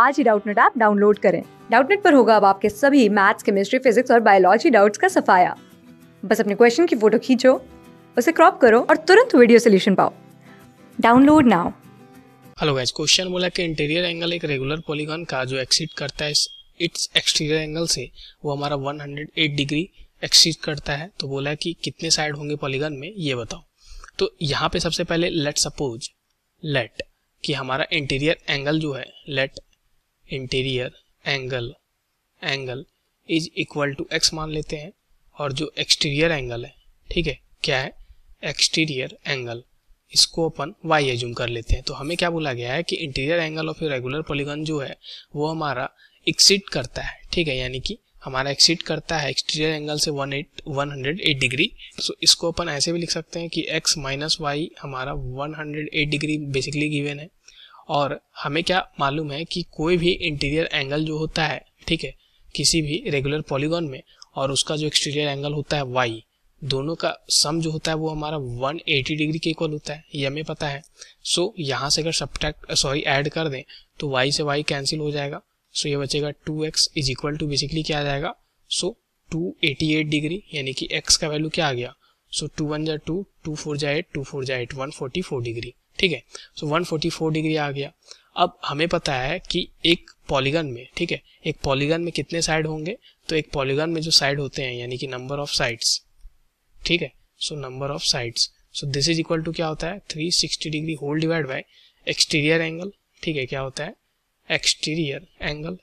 आज ही Doubtnut app download करें डाउटनेट पर होगा अब आपके सभी मैथ्स केमिस्ट्री फिजिक्स और बायोलॉजी डाउट्स का सफाया बस अपने क्वेश्चन की फोटो खींचो उसे क्रॉप करो और तुरंत वीडियो सोल्यूशन पाओ download now hello guys question बोला कि इंटीरियर एंगल एक रेगुलर पॉलीगन का जो एक्सीड करता है इट्स एक्सटीरियर एंगल से वो हमारा 108 डिग्री एक्सीड करता है तो बोला कि कितने साइड होंगे पॉलीगन में ये बताओ तो यहाँ पे सबसे पहले लेट सपोज लेट कि हमारा इंटीरियर एंगल जो है let interior angle angle is equal to x मान लेते हैं और जो एक्सटीरियर एंगल है ठीक है क्या है एक्सटीरियर एंगल इसको अपन वाई एज्यूम कर लेते हैं तो हमें क्या बोला गया है कि interior angle of regular polygon जो है वो हमारा एक्सिट करता है ठीक है यानी कि हमारा एक्सिट करता है एक्सटीरियर एंगल से one eight one hundred eight degree so इसको अपन ऐसे भी लिख सकते हैं कि एक्स माइनस वाई हमारा one hundred eight degree basically given है और हमें क्या मालूम है कि कोई भी इंटीरियर एंगल जो होता है ठीक है किसी भी रेगुलर पॉलीगॉन में और उसका जो एक्सटीरियर एंगल होता है वाई दोनों का सम जो होता है वो हमारा 180 डिग्री के इक्वल होता है ये हमें पता है सो so, यहाँ से अगर सब्ट्रैक्ट सॉरी ऐड कर दें तो वाई से वाई कैंसिल हो जाएगा सो so, ये बचेगा two x is equal to basically क्या आ जाएगा सो so, 288 डिग्री यानी कि x का वैल्यू क्या आ गया सो टू वन जै टू टू फोर जै एट टू फोर जै eight one forty four degree ठीक है so one forty four degree आ गया अब हमें पता है कि एक पॉलीगन में ठीक है एक पॉलीगन में कितने साइड होंगे तो एक पॉलीगन में जो साइड होते हैं यानी कि नंबर ऑफ साइड्स ठीक है so number of sides so this is equal to क्या होता है three sixty degree whole divide by exterior angle ठीक है क्या होता है एक्सटीरियर एंगल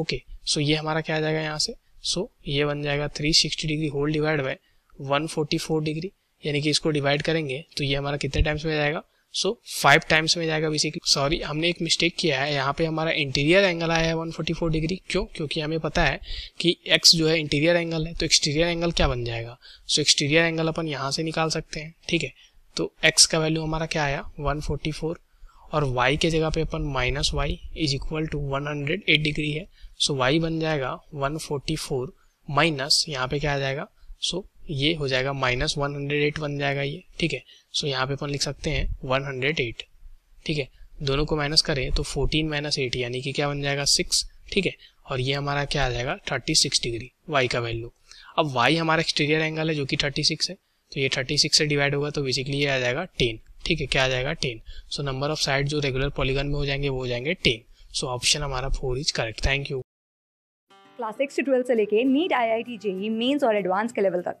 ओके सो ये हमारा क्या आ जाएगा यहाँ से सो so, ये बन जाएगा three sixty degree whole divide by 144 degree यानी कि इसको डिवाइड करेंगे तो ये हमारा कितने टाइम्स में जाएगा सो फाइव टाइम्स में जाएगा बेसिकली सॉरी हमने एक मिस्टेक किया है यहाँ पे हमारा इंटीरियर एंगल आया है 144 डिग्री क्यों क्योंकि हमें पता है कि एक्स जो है इंटीरियर एंगल है तो एक्सटीरियर एंगल क्या बन जाएगा सो एक्सटीरियर एंगल अपन यहाँ से निकाल सकते हैं ठीक है तो एक्स का वैल्यू हमारा क्या आया 144 और वाई के जगह पे अपन minus y is equal to one degree है सो वाई बन जाएगा 144 माइनस यहाँ पे क्या आ जाएगा सो ये हो जाएगा माइनस वन हंड्रेड एट बन जाएगा ये ठीक है सो यहाँ पे अपन लिख सकते हैं वन हंड्रेड एट ठीक है दोनों को माइनस करें तो फोर्टीन माइनस एट यानी कि क्या बन जाएगा सिक्स ठीक है और ये हमारा क्या आ जाएगा थर्टी सिक्स डिग्री वाई का वैल्यू अब वाई हमारा एक्सटीरियर एंगल है जो कि थर्टी सिक्स है तो ये थर्टी सिक्स से डिवाइड होगा तो बेसिकली ये आ जाएगा टेन ठीक है क्या आ जाएगा ten so number of side जो रेगुलर पॉलीगन में हो जाएंगे वो हो जाएंगे टेन सो ऑप्शन हमारा four is correct thank you class six से ट्वेल्व से लेके NEET I I T JEE mains और एडवांस के लेवल तक